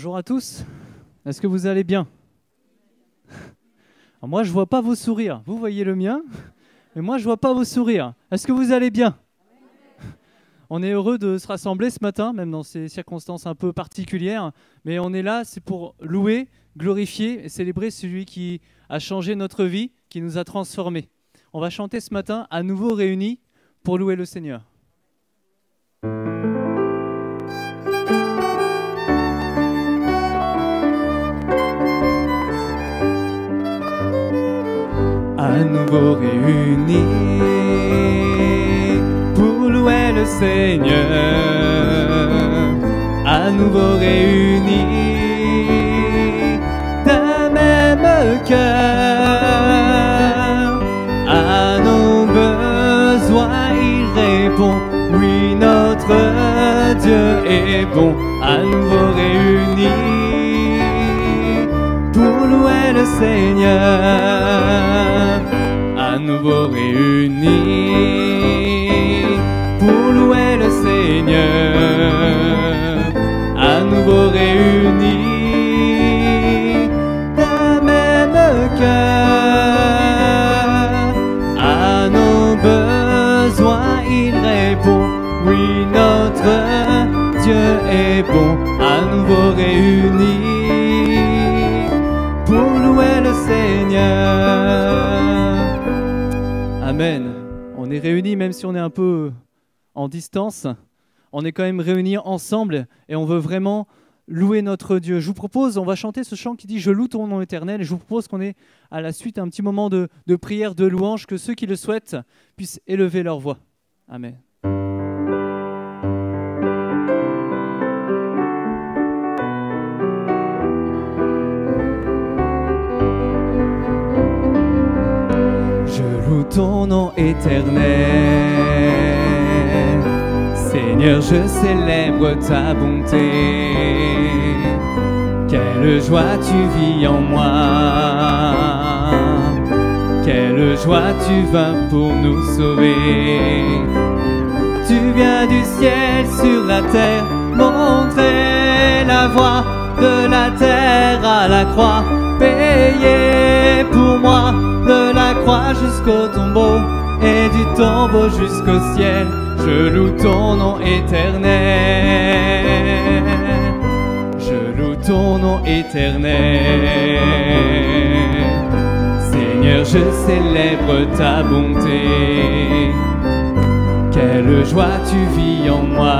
Bonjour à tous. Est-ce que vous allez bien Moi, je ne vois pas vos sourires. Vous voyez le mien, mais moi, je ne vois pas vos sourires. Est-ce que vous allez bien On est heureux de se rassembler ce matin, même dans ces circonstances un peu particulières. Mais on est là, c'est pour louer, glorifier et célébrer celui qui a changé notre vie, qui nous a transformés. On va chanter ce matin à nouveau réunis pour louer le Seigneur. à nouveau réunis pour louer le Seigneur, à nouveau réunis d'un même cœur, à nos besoins il répond, oui notre Dieu est bon, à nouveau réunis. Seigneur, à nouveau réunis pour louer le Seigneur, à nouveau réunis d'un même cœur, à nos besoins il répond, oui notre Dieu est bon, à nouveau réunis. réunis, même si on est un peu euh, en distance, on est quand même réunis ensemble et on veut vraiment louer notre Dieu. Je vous propose, on va chanter ce chant qui dit Je loue ton nom éternel. Et je vous propose qu'on ait à la suite un petit moment de, de prière, de louange, que ceux qui le souhaitent puissent élever leur voix. Amen. éternel. Seigneur, je célèbre ta bonté. Quelle joie tu vis en moi. Quelle joie tu vas pour nous sauver. Tu viens du ciel sur la terre, montrer la voie de la terre à la croix, payer pour moi de la croix jusqu'au tombeau et du tombeau jusqu'au ciel, je loue ton nom éternel. Je loue ton nom éternel. Seigneur, je célèbre ta bonté. Quelle joie tu vis en moi.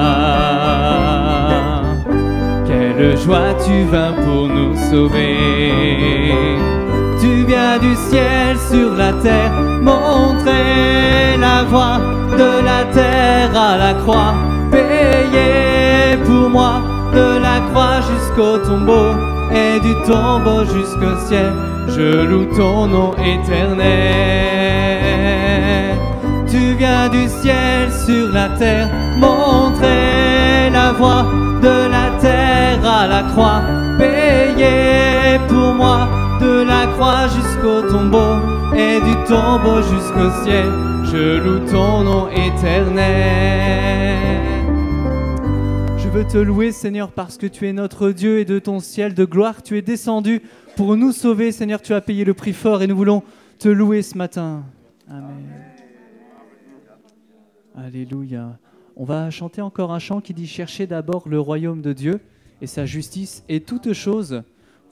Quelle joie tu vins pour nous sauver du ciel sur la terre, montrer la voie de la terre à la croix, payer pour moi de la croix jusqu'au tombeau et du tombeau jusqu'au ciel. Je loue ton nom éternel. Tu viens du ciel sur la terre, montrer la voie de la terre à la croix, payer pour moi de la croix jusqu'au tombeau, et du tombeau jusqu'au ciel, je loue ton nom éternel. Je veux te louer, Seigneur, parce que tu es notre Dieu et de ton ciel de gloire, tu es descendu pour nous sauver. Seigneur, tu as payé le prix fort et nous voulons te louer ce matin. Amen. Alléluia. On va chanter encore un chant qui dit Cherchez d'abord le royaume de Dieu et sa justice, et toutes choses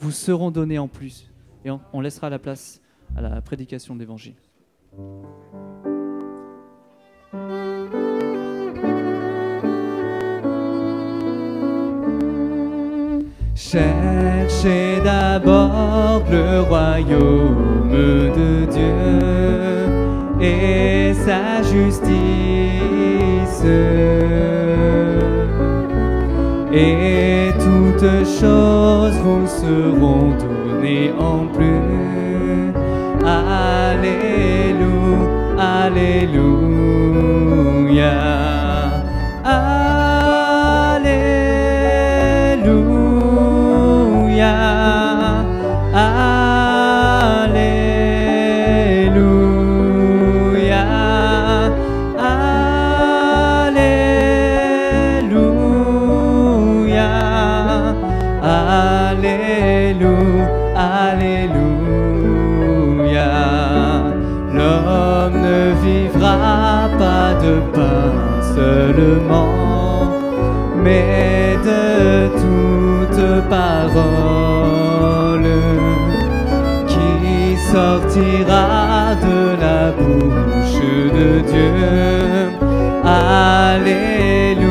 vous seront données en plus et on, on laissera la place à la prédication de l'Évangile. Cherchez d'abord le royaume de Dieu et sa justice. Et toutes choses vous seront n'ayant plus. Alléluia, Alléluia. de la bouche de Dieu. Alléluia,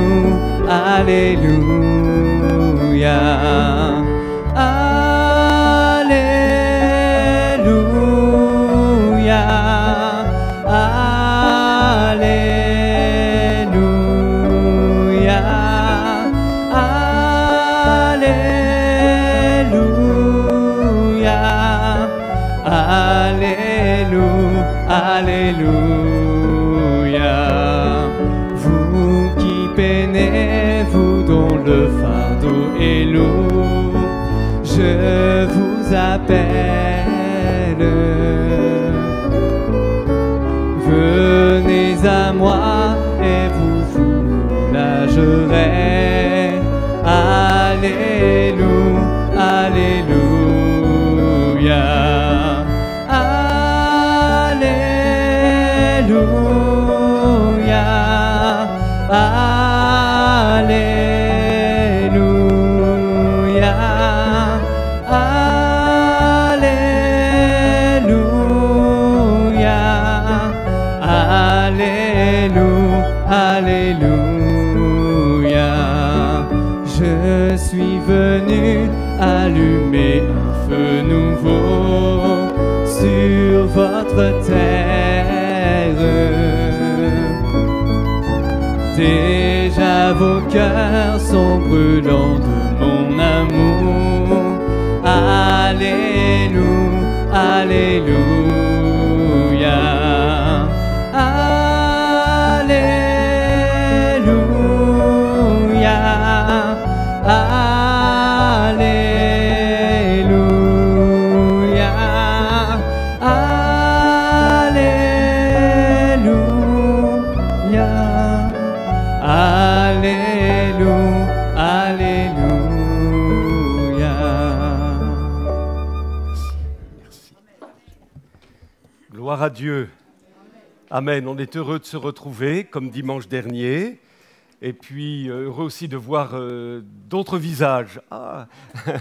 Alléluia. Gloire à Dieu. Amen. On est heureux de se retrouver comme dimanche dernier. Et puis, euh, heureux aussi de voir euh, d'autres visages. Ah.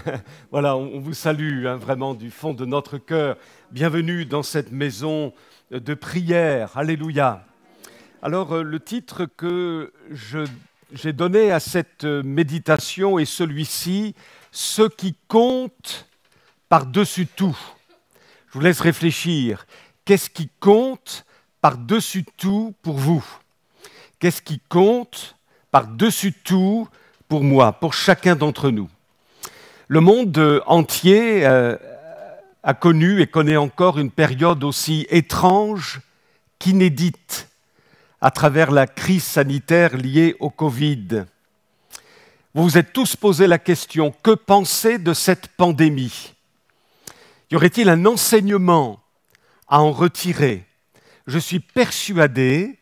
voilà, on, vous salue hein, vraiment du fond de notre cœur. Bienvenue dans cette maison euh, de prière. Alléluia. Alors, le titre que j'ai donné à cette méditation est celui-ci, Ce qui compte par-dessus tout. Je vous laisse réfléchir. Qu'est-ce qui compte par-dessus tout pour vous Qu'est-ce qui compte par-dessus tout pour moi, pour chacun d'entre nous Le monde entier euh, a connu et connaît encore une période aussi étrange qu'inédite à travers la crise sanitaire liée au Covid. Vous vous êtes tous posé la question, que penser de cette pandémie Y aurait-il un enseignement à en retirer. Je suis persuadé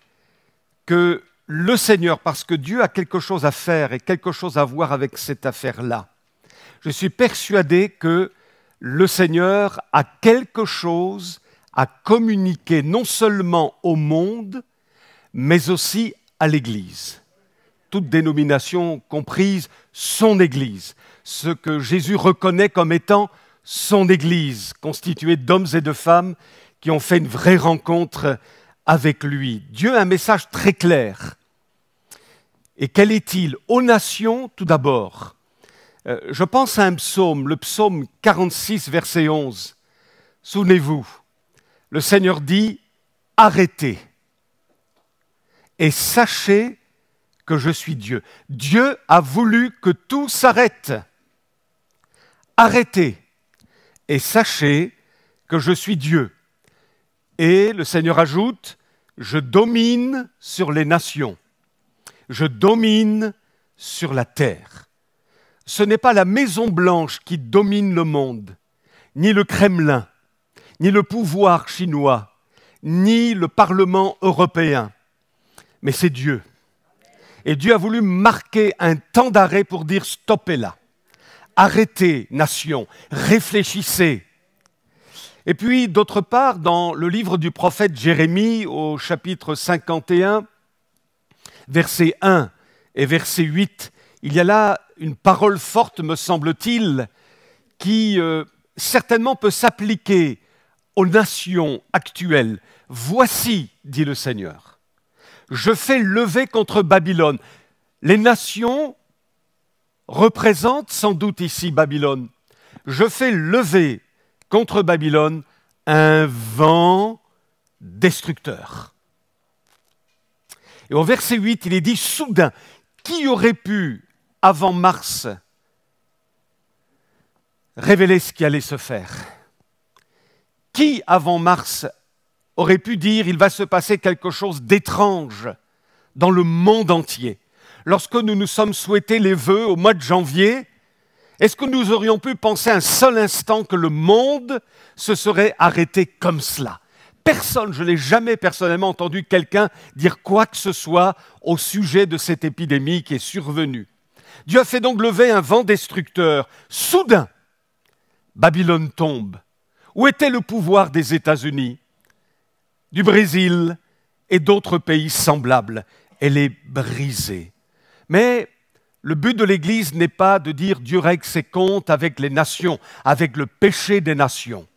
que le Seigneur, parce que Dieu a quelque chose à faire et quelque chose à voir avec cette affaire-là, je suis persuadé que le Seigneur a quelque chose à communiquer non seulement au monde, mais aussi à l'Église. Toute dénomination comprise, son Église. Ce que Jésus reconnaît comme étant son Église, constituée d'hommes et de femmes qui ont fait une vraie rencontre avec lui. Dieu a un message très clair. Et quel est-il Aux nations tout d'abord. Euh, je pense à un psaume, le psaume 46, verset 11. Souvenez-vous, le Seigneur dit, arrêtez et sachez que je suis Dieu. Dieu a voulu que tout s'arrête. Arrêtez et sachez que je suis Dieu. Et le Seigneur ajoute, je domine sur les nations, je domine sur la terre. Ce n'est pas la Maison Blanche qui domine le monde, ni le Kremlin, ni le pouvoir chinois, ni le Parlement européen, mais c'est Dieu. Et Dieu a voulu marquer un temps d'arrêt pour dire stoppez là. Arrêtez, nation, réfléchissez, et puis, d'autre part, dans le livre du prophète Jérémie, au chapitre 51, versets 1 et verset 8, il y a là une parole forte, me semble-t-il, qui euh, certainement peut s'appliquer aux nations actuelles. Voici, dit le Seigneur, je fais lever contre Babylone. Les nations représentent sans doute ici Babylone. Je fais lever contre Babylone un vent destructeur. Et au verset 8, il est dit, soudain, qui aurait pu, avant mars, révéler ce qui allait se faire Qui, avant mars, aurait pu dire, il va se passer quelque chose d'étrange dans le monde entier Lorsque nous nous sommes souhaités les vœux au mois de janvier, est-ce que nous aurions pu penser un seul instant que le monde se serait arrêté comme cela Personne, je n'ai jamais personnellement entendu quelqu'un dire quoi que ce soit au sujet de cette épidémie qui est survenue. Dieu a fait donc lever un vent destructeur. Soudain, Babylone tombe. Où était le pouvoir des États-Unis, du Brésil et d'autres pays semblables Elle est brisée. Mais le but de l'Église n'est pas de dire Dieu règle ses comptes avec les nations, avec le péché des nations.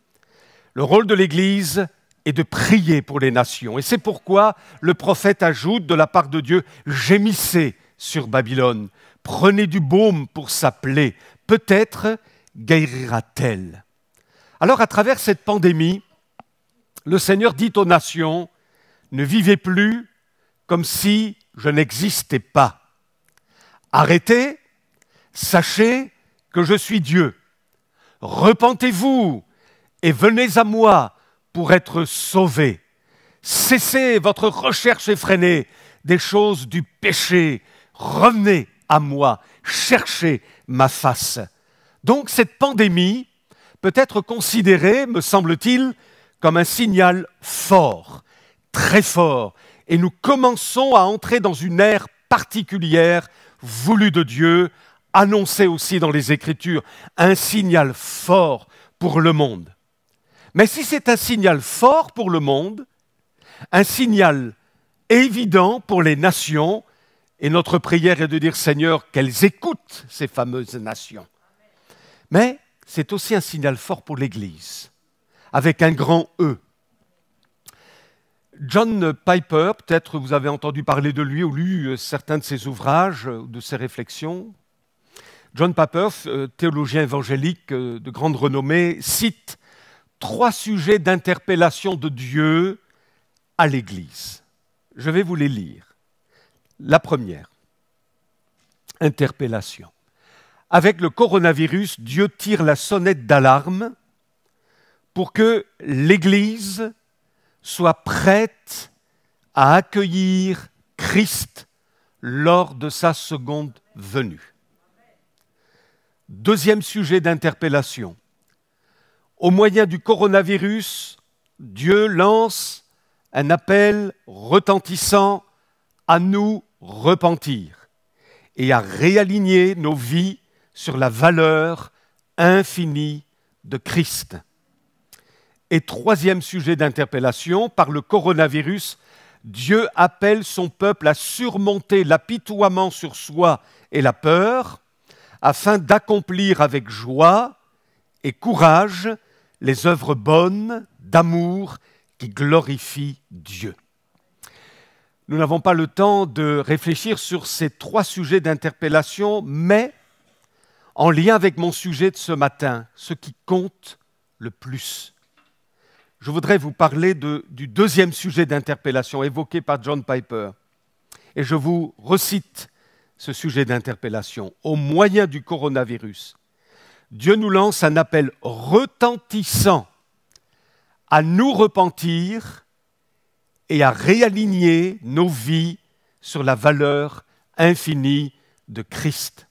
Le rôle de l'Église est de prier pour les nations. Et c'est pourquoi le prophète ajoute de la part de Dieu, gémissez sur Babylone, prenez du baume pour sa plaie, peut-être guérira-t-elle. Alors à travers cette pandémie, le Seigneur dit aux nations, ne vivez plus comme si je n'existais pas. Arrêtez, sachez que je suis Dieu. Repentez-vous et venez à moi pour être sauvés. Cessez votre recherche effrénée des choses du péché. Revenez à moi, cherchez ma face. Donc cette pandémie peut être considérée, me semble-t-il, comme un signal fort, très fort, et nous commençons à entrer dans une ère particulière voulu de Dieu, annoncé aussi dans les Écritures, un signal fort pour le monde. Mais si c'est un signal fort pour le monde, un signal évident pour les nations, et notre prière est de dire Seigneur qu'elles écoutent ces fameuses nations. Mais c'est aussi un signal fort pour l'Église, avec un grand E. John Piper, peut-être vous avez entendu parler de lui ou lu euh, certains de ses ouvrages, euh, de ses réflexions. John Piper, euh, théologien évangélique de grande renommée, cite trois sujets d'interpellation de Dieu à l'Église. Je vais vous les lire. La première, interpellation. Avec le coronavirus, Dieu tire la sonnette d'alarme pour que l'Église soit prête à accueillir Christ lors de sa seconde venue. Deuxième sujet d'interpellation. Au moyen du coronavirus, Dieu lance un appel retentissant à nous repentir et à réaligner nos vies sur la valeur infinie de Christ. Et troisième sujet d'interpellation, par le coronavirus, Dieu appelle son peuple à surmonter l'apitoiement sur soi et la peur, afin d'accomplir avec joie et courage les œuvres bonnes d'amour qui glorifient Dieu. Nous n'avons pas le temps de réfléchir sur ces trois sujets d'interpellation, mais en lien avec mon sujet de ce matin, ce qui compte le plus, je voudrais vous parler du deuxième sujet d'interpellation évoqué par John Piper. Et je vous recite ce sujet d'interpellation. Au moyen du coronavirus, Dieu nous lance un appel retentissant à nous repentir et à réaligner nos vies sur la valeur infinie de Christ.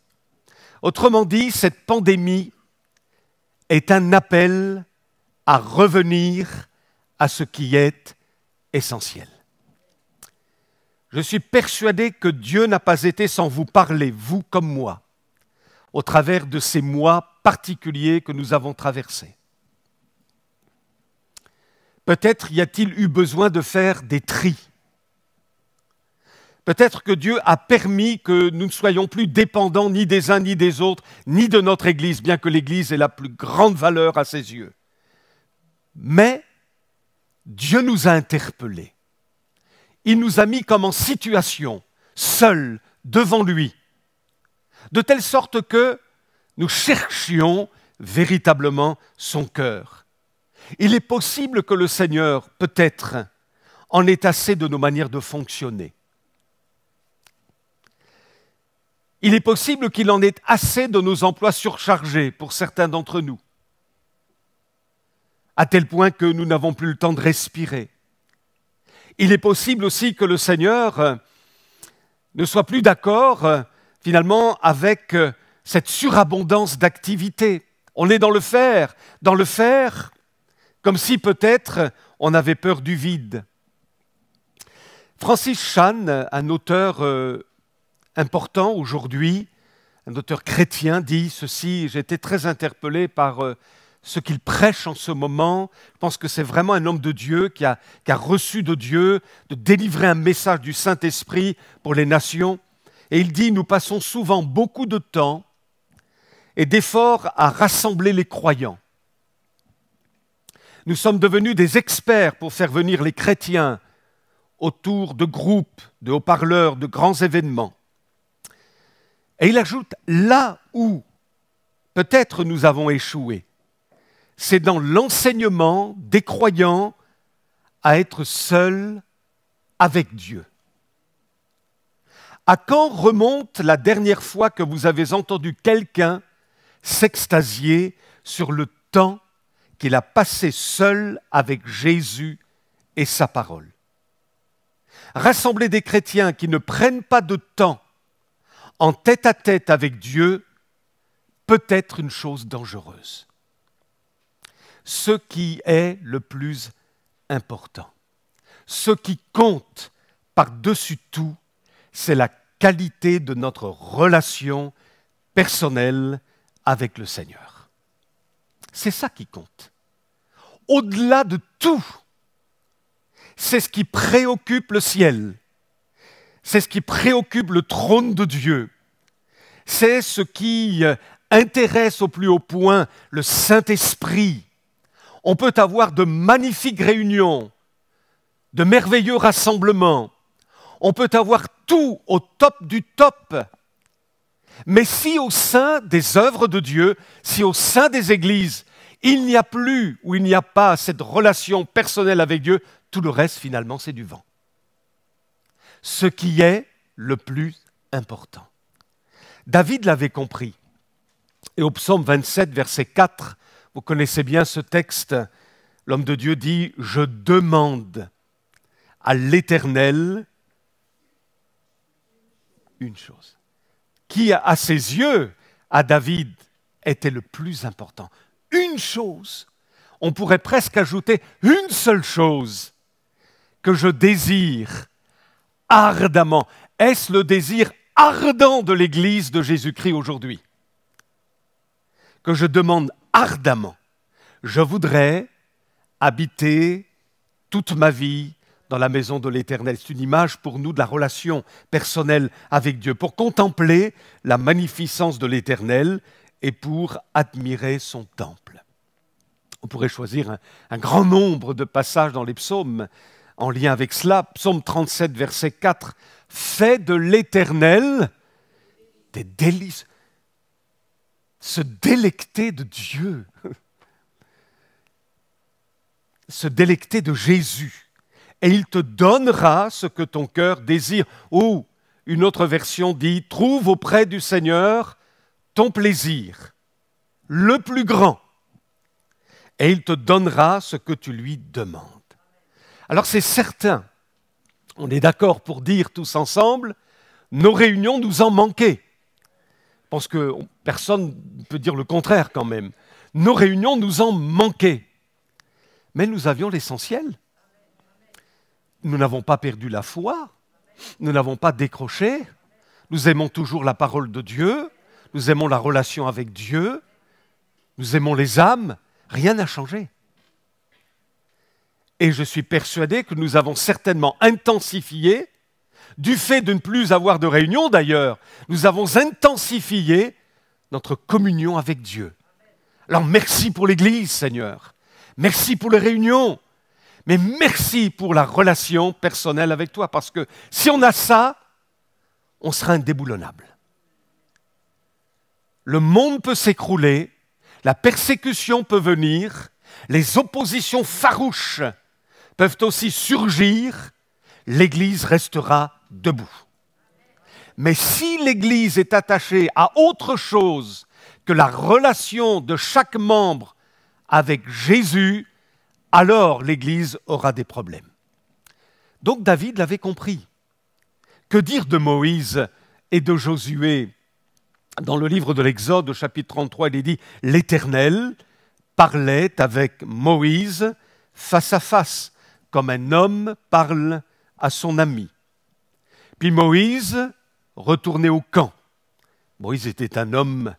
Autrement dit, cette pandémie est un appel à revenir à ce qui est essentiel. Je suis persuadé que Dieu n'a pas été sans vous parler, vous comme moi, au travers de ces mois particuliers que nous avons traversés. Peut-être y a-t-il eu besoin de faire des tris. Peut-être que Dieu a permis que nous ne soyons plus dépendants ni des uns ni des autres, ni de notre Église, bien que l'Église ait la plus grande valeur à ses yeux. Mais Dieu nous a interpellés. Il nous a mis comme en situation, seuls, devant lui, de telle sorte que nous cherchions véritablement son cœur. Il est possible que le Seigneur, peut-être, en ait assez de nos manières de fonctionner. Il est possible qu'il en ait assez de nos emplois surchargés pour certains d'entre nous à tel point que nous n'avons plus le temps de respirer. Il est possible aussi que le Seigneur euh, ne soit plus d'accord euh, finalement avec euh, cette surabondance d'activité. On est dans le faire, dans le faire, comme si peut-être on avait peur du vide. Francis Chan, un auteur important aujourd'hui, un auteur chrétien, dit ceci, j'ai été très interpellé par ce qu'il prêche en ce moment. Je pense que c'est vraiment un homme de Dieu qui a, reçu de Dieu de délivrer un message du Saint-Esprit pour les nations. Et il dit, nous passons souvent beaucoup de temps et d'efforts à rassembler les croyants. Nous sommes devenus des experts pour faire venir les chrétiens autour de groupes, de haut-parleurs, de grands événements. Et il ajoute, là où peut-être nous avons échoué, c'est dans l'enseignement des croyants à être seul avec Dieu. À quand remonte la dernière fois que vous avez entendu quelqu'un s'extasier sur le temps qu'il a passé seul avec Jésus et sa parole Rassembler des chrétiens qui ne prennent pas de temps en tête-à-tête tête avec Dieu peut être une chose dangereuse ce qui est le plus important. Ce qui compte par-dessus tout, c'est la qualité de notre relation personnelle avec le Seigneur. C'est ça qui compte. Au-delà de tout, c'est ce qui préoccupe le ciel. C'est ce qui préoccupe le trône de Dieu. C'est ce qui euh, intéresse au plus haut point le Saint-Esprit on peut avoir de magnifiques réunions, de merveilleux rassemblements, on peut avoir tout au top du top. Mais si au sein des œuvres de Dieu, si au sein des églises, il n'y a plus ou il n'y a pas cette relation personnelle avec Dieu, tout le reste finalement c'est du vent. Ce qui est le plus important. David l'avait compris. Et au psaume 27, verset 4, vous connaissez bien ce texte. L'homme de Dieu dit, je demande à l'Éternel une chose, qui à ses yeux, à David, était le plus important. Une chose, on pourrait presque ajouter une seule chose que je désire ardemment. Est-ce le désir ardent de l'Église de Jésus-Christ aujourd'hui Que je demande ardemment, je voudrais habiter toute ma vie dans la maison de l'Éternel. C'est une image pour nous de la relation personnelle avec Dieu, pour contempler la magnificence de l'Éternel et pour admirer son temple. On pourrait choisir un, grand nombre de passages dans les psaumes en lien avec cela. Psaume 37, verset 4, Fais de l'Éternel des délices se délecter de Dieu, se délecter de Jésus, et il te donnera ce que ton cœur désire. Ou, une autre version dit, trouve auprès du Seigneur ton plaisir, le plus grand, et il te donnera ce que tu lui demandes. Alors c'est certain, on est d'accord pour dire tous ensemble, nos réunions nous en manquaient. Je pense que personne ne peut dire le contraire quand même. Nos réunions nous ont manqué, Mais nous avions l'essentiel. Nous n'avons pas perdu la foi. Nous n'avons pas décroché. Nous aimons toujours la parole de Dieu. Nous aimons la relation avec Dieu. Nous aimons les âmes. Rien n'a changé. Et je suis persuadé que nous avons certainement intensifié du fait de ne plus avoir de réunion d'ailleurs, nous avons intensifié notre communion avec Dieu. Alors merci pour l'Église, Seigneur. Merci pour les réunions. Mais merci pour la relation personnelle avec toi, parce que si on a ça, on sera indéboulonnable. Le monde peut s'écrouler, la persécution peut venir, les oppositions farouches peuvent aussi surgir, l'Église restera debout. Mais si l'Église est attachée à autre chose que la relation de chaque membre avec Jésus, alors l'Église aura des problèmes. Donc David l'avait compris. Que dire de Moïse et de Josué Dans le livre de l'Exode, au chapitre 33, il est dit, L'Éternel parlait avec Moïse face à face, comme un homme parle à son ami. Puis Moïse retournait au camp. Moïse était un homme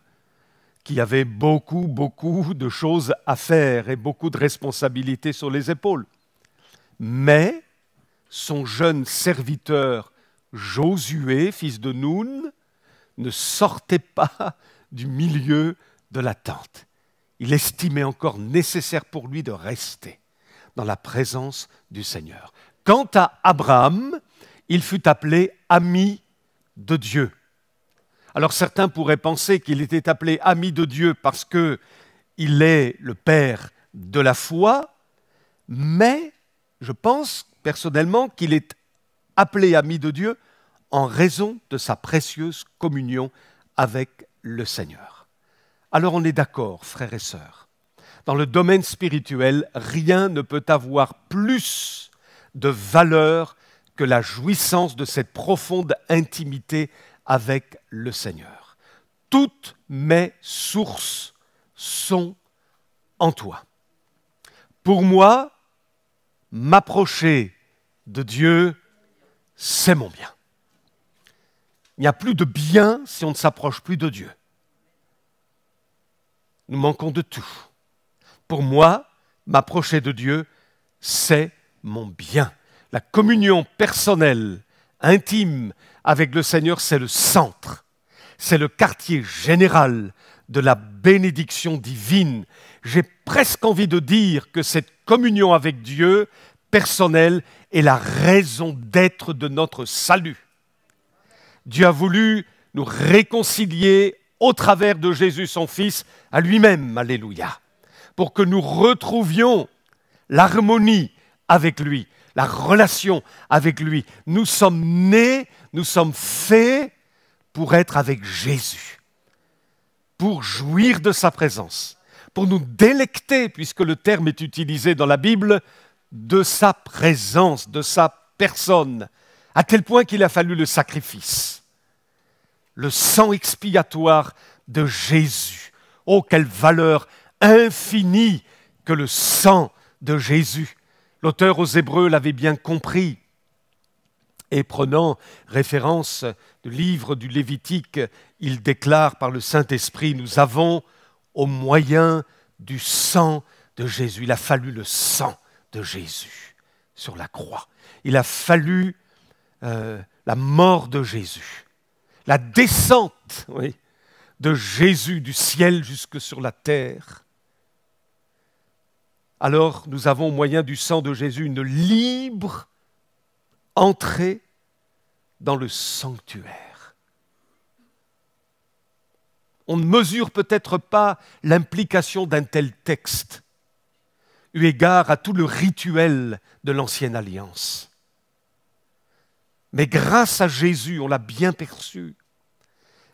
qui avait beaucoup, beaucoup de choses à faire et beaucoup de responsabilités sur les épaules. Mais son jeune serviteur Josué, fils de Noun, ne sortait pas du milieu de la tente. Il estimait encore nécessaire pour lui de rester dans la présence du Seigneur. Quant à Abraham, il fut appelé ami de Dieu. Alors certains pourraient penser qu'il était appelé ami de Dieu parce qu'il est le père de la foi, mais je pense personnellement qu'il est appelé ami de Dieu en raison de sa précieuse communion avec le Seigneur. Alors on est d'accord, frères et sœurs, dans le domaine spirituel, rien ne peut avoir plus de valeur que la jouissance de cette profonde intimité avec le Seigneur. Toutes mes sources sont en toi. Pour moi, m'approcher de Dieu, c'est mon bien. Il n'y a plus de bien si on ne s'approche plus de Dieu. Nous manquons de tout. Pour moi, m'approcher de Dieu, c'est mon bien. La communion personnelle, intime avec le Seigneur, c'est le centre, c'est le quartier général de la bénédiction divine. J'ai presque envie de dire que cette communion avec Dieu personnelle est la raison d'être de notre salut. Dieu a voulu nous réconcilier au travers de Jésus son Fils à lui-même, alléluia, pour que nous retrouvions l'harmonie avec lui, la relation avec lui. Nous sommes nés, nous sommes faits pour être avec Jésus, pour jouir de sa présence, pour nous délecter, puisque le terme est utilisé dans la Bible, de sa présence, de sa personne, à tel point qu'il a fallu le sacrifice, le sang expiatoire de Jésus. Oh, quelle valeur infinie que le sang de Jésus L'auteur aux Hébreux l'avait bien compris et prenant référence du livre du Lévitique, il déclare par le Saint-Esprit, nous avons au moyen du sang de Jésus, il a fallu le sang de Jésus sur la croix, il a fallu euh, la mort de Jésus, la descente de Jésus du ciel jusque sur la terre alors nous avons au moyen du sang de Jésus une libre entrée dans le sanctuaire. On ne mesure peut-être pas l'implication d'un tel texte, eu égard à tout le rituel de l'ancienne alliance. Mais grâce à Jésus, on l'a bien perçu.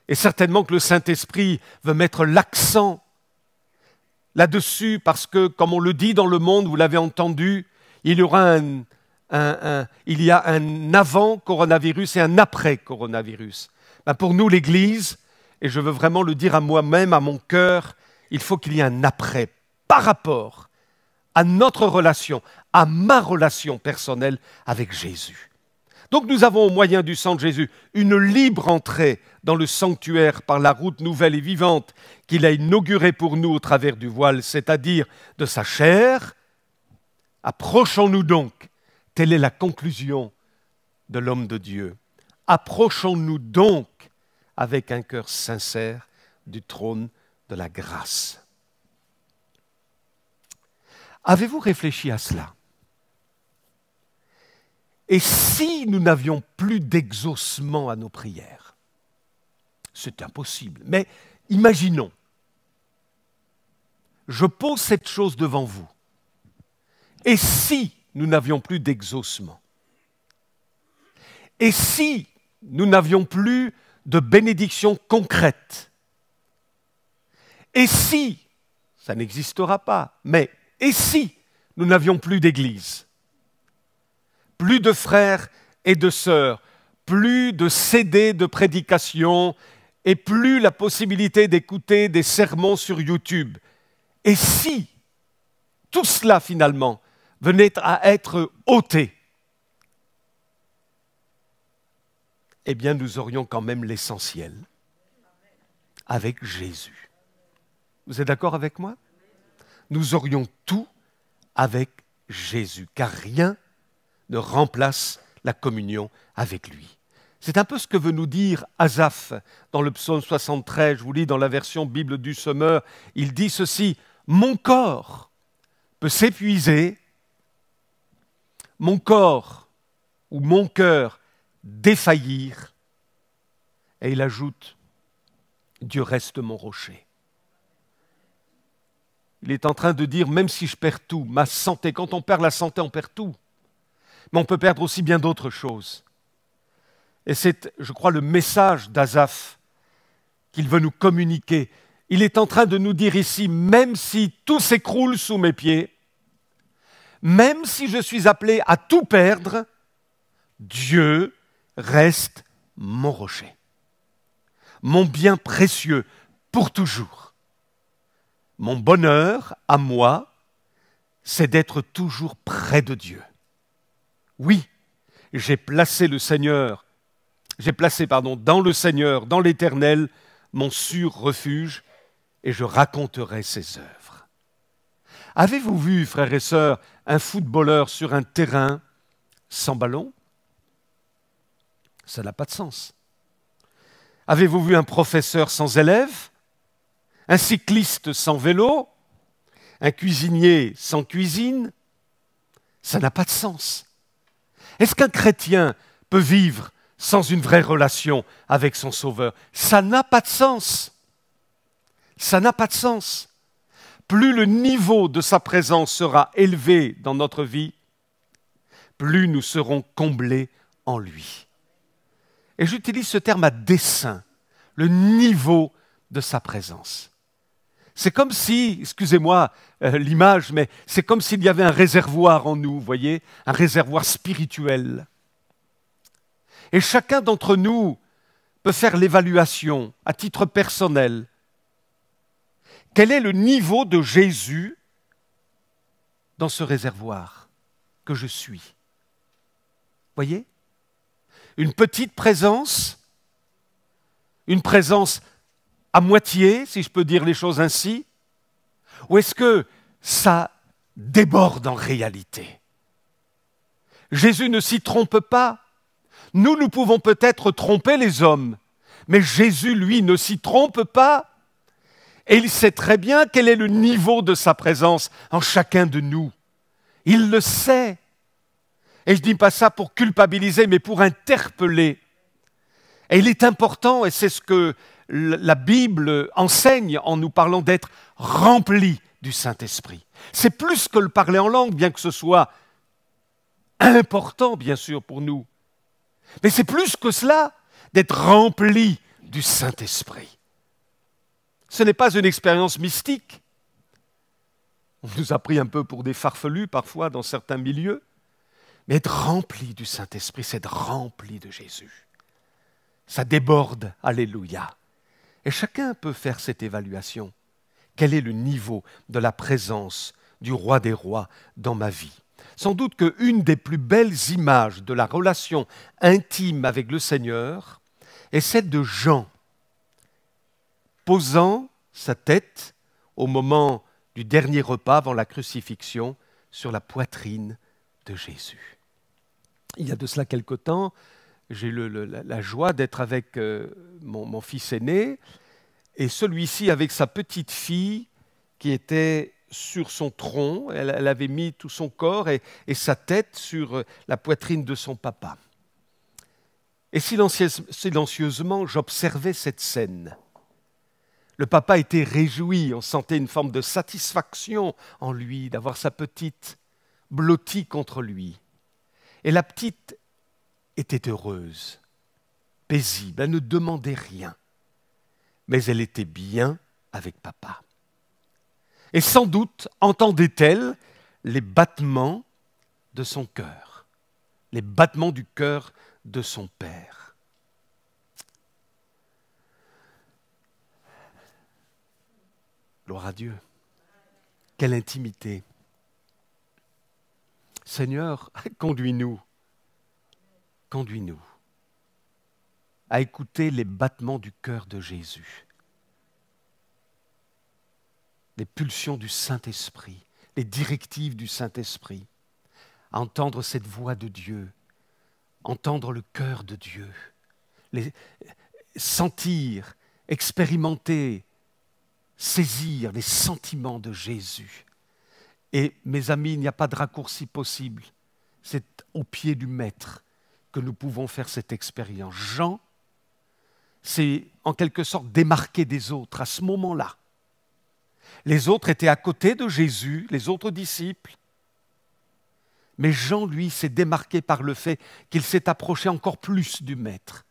Et certainement que le Saint-Esprit veut mettre l'accent là-dessus parce que, comme on le dit dans le monde, vous l'avez entendu, il y aura un, il y a un avant coronavirus et un après coronavirus. Ben, pour nous, l'Église, et je veux vraiment le dire à moi-même, à mon cœur, il faut qu'il y ait un après par rapport à notre relation, à ma relation personnelle avec Jésus. Donc nous avons au moyen du sang de Jésus une libre entrée dans le sanctuaire par la route nouvelle et vivante qu'il a inaugurée pour nous au travers du voile, c'est-à-dire de sa chair. Approchons-nous donc, telle est la conclusion de l'homme de Dieu. Approchons-nous donc avec un cœur sincère du trône de la grâce. Avez-vous réfléchi à cela et si nous n'avions plus d'exaucement à nos prières C'est impossible. Mais imaginons, je pose cette chose devant vous. Et si nous n'avions plus d'exaucement Et si nous n'avions plus de bénédictions concrètes Et si, ça n'existera pas, mais et si nous n'avions plus d'église plus de frères et de sœurs, plus de CD de prédication et plus la possibilité d'écouter des sermons sur YouTube. Et si tout cela finalement venait à être ôté, eh bien nous aurions quand même l'essentiel avec Jésus. Vous êtes d'accord avec moi Nous aurions tout avec Jésus, car rien ne remplace la communion avec lui. C'est un peu ce que veut nous dire Azaph dans le psaume 73, je vous lis dans la version Bible du semeur il dit ceci, mon corps peut s'épuiser, mon corps ou mon cœur défaillir, et il ajoute, Dieu reste mon rocher. Il est en train de dire, même si je perds tout, ma santé, quand on perd la santé, on perd tout mais on peut perdre aussi bien d'autres choses. Et c'est, je crois, le message d'Azaf qu'il veut nous communiquer. Il est en train de nous dire ici, même si tout s'écroule sous mes pieds, même si je suis appelé à tout perdre, Dieu reste mon rocher, mon bien précieux pour toujours. Mon bonheur à moi, c'est d'être toujours près de Dieu. Oui, j'ai placé le Seigneur, j'ai placé, pardon, dans le Seigneur, dans l'Éternel, mon sûr refuge, et je raconterai ses œuvres. Avez-vous vu, frères et sœurs, un footballeur sur un terrain sans ballon Ça n'a pas de sens. Avez-vous vu un professeur sans élève Un cycliste sans vélo Un cuisinier sans cuisine Ça n'a pas de sens. Est-ce qu'un chrétien peut vivre sans une vraie relation avec son Sauveur Ça n'a pas de sens. Ça n'a pas de sens. Plus le niveau de sa présence sera élevé dans notre vie, plus nous serons comblés en lui. Et j'utilise ce terme à dessein, le niveau de sa présence. C'est comme si, excusez-moi euh, l'image, mais c'est comme s'il y avait un réservoir en nous, vous voyez, un réservoir spirituel. Et chacun d'entre nous peut faire l'évaluation à titre personnel. Quel est le niveau de Jésus dans ce réservoir que je suis Voyez Une petite présence, une présence à moitié, si je peux dire les choses ainsi Ou est-ce que ça déborde en réalité Jésus ne s'y trompe pas. Nous, nous pouvons peut-être tromper les hommes, mais Jésus, lui, ne s'y trompe pas. Et il sait très bien quel est le niveau de sa présence en chacun de nous. Il le sait. Et je ne dis pas ça pour culpabiliser, mais pour interpeller. Et il est important, et c'est ce que la Bible enseigne en nous parlant d'être rempli du Saint-Esprit. C'est plus que le parler en langue, bien que ce soit important, bien sûr, pour nous. Mais c'est plus que cela, d'être rempli du Saint-Esprit. Ce n'est pas une expérience mystique. On nous a pris un peu pour des farfelus parfois dans certains milieux. Mais être rempli du Saint-Esprit, c'est être rempli de Jésus ça déborde, alléluia. Et chacun peut faire cette évaluation. Quel est le niveau de la présence du roi des rois dans ma vie Sans doute qu'une des plus belles images de la relation intime avec le Seigneur est celle de Jean, posant sa tête au moment du dernier repas avant la crucifixion sur la poitrine de Jésus. Il y a de cela quelque temps, j'ai la, la, joie d'être avec euh, mon, fils aîné et celui-ci avec sa petite fille qui était sur son tronc. Elle, avait mis tout son corps et, sa tête sur euh, la poitrine de son papa. Et silencieusement, j'observais cette scène. Le papa était réjoui, on sentait une forme de satisfaction en lui d'avoir sa petite blottie contre lui. Et la petite était heureuse, paisible, elle ne demandait rien, mais elle était bien avec papa. Et sans doute entendait-elle les battements de son cœur, les battements du cœur de son père. Gloire à Dieu. Quelle intimité. Seigneur, conduis-nous conduis-nous à écouter les battements du cœur de Jésus, les pulsions du Saint-Esprit, les directives du Saint-Esprit, à entendre cette voix de Dieu, entendre le cœur de Dieu, les sentir, expérimenter, saisir les sentiments de Jésus. Et mes amis, il n'y a pas de raccourci possible. C'est au pied du Maître que nous pouvons faire cette expérience. Jean s'est en quelque sorte démarqué des autres à ce moment-là. Les autres étaient à côté de Jésus, les autres disciples. Mais Jean, lui, s'est démarqué par le fait qu'il s'est approché encore plus du Maître,